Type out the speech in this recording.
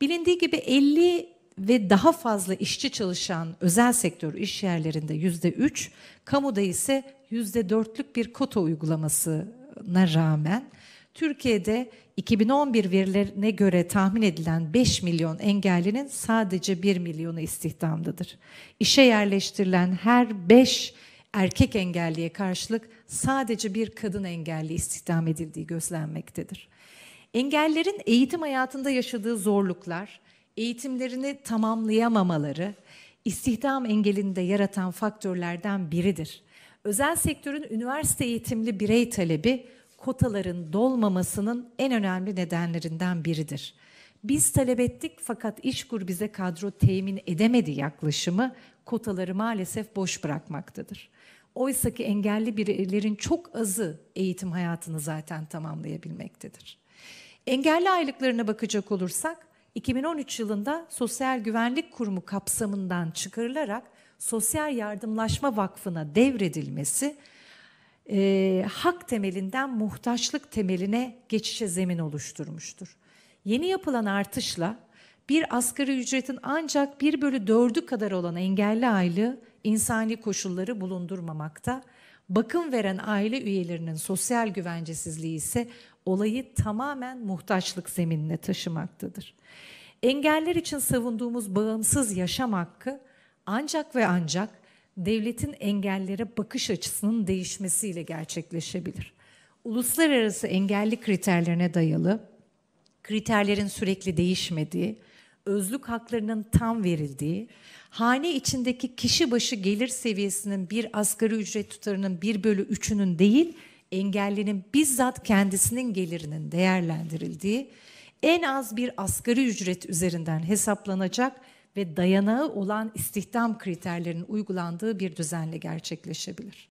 Bilindiği gibi 50 ve daha fazla işçi çalışan özel sektör iş yerlerinde yüzde üç, kamuda ise yüzde dörtlük bir kota uygulamasına rağmen Türkiye'de 2011 verilerine göre tahmin edilen 5 milyon engellinin sadece 1 milyonu istihdamdadır. İşe yerleştirilen her 5 erkek engelliye karşılık sadece bir kadın engelli istihdam edildiği gözlenmektedir. Engellerin eğitim hayatında yaşadığı zorluklar, eğitimlerini tamamlayamamaları istihdam engelinde yaratan faktörlerden biridir. Özel sektörün üniversite eğitimli birey talebi kotaların dolmamasının en önemli nedenlerinden biridir. Biz talep ettik fakat işkur bize kadro temin edemedi yaklaşımı kotaları maalesef boş bırakmaktadır. Oysa ki engelli bireylerin çok azı eğitim hayatını zaten tamamlayabilmektedir. Engelli aylıklarına bakacak olursak 2013 yılında Sosyal Güvenlik Kurumu kapsamından çıkarılarak Sosyal Yardımlaşma Vakfı'na devredilmesi e, hak temelinden muhtaçlık temeline geçişe zemin oluşturmuştur. Yeni yapılan artışla bir asgari ücretin ancak 1 bölü 4'ü kadar olan engelli aylığı insani koşulları bulundurmamakta. Bakım veren aile üyelerinin sosyal güvencesizliği ise olayı tamamen muhtaçlık zeminine taşımaktadır. Engeller için savunduğumuz bağımsız yaşam hakkı ancak ve ancak devletin engellere bakış açısının değişmesiyle gerçekleşebilir. Uluslararası engelli kriterlerine dayalı kriterlerin sürekli değişmediği, özlük haklarının tam verildiği, hane içindeki kişi başı gelir seviyesinin bir asgari ücret tutarının bir bölü üçünün değil, engellinin bizzat kendisinin gelirinin değerlendirildiği, en az bir asgari ücret üzerinden hesaplanacak ve dayanağı olan istihdam kriterlerinin uygulandığı bir düzenle gerçekleşebilir.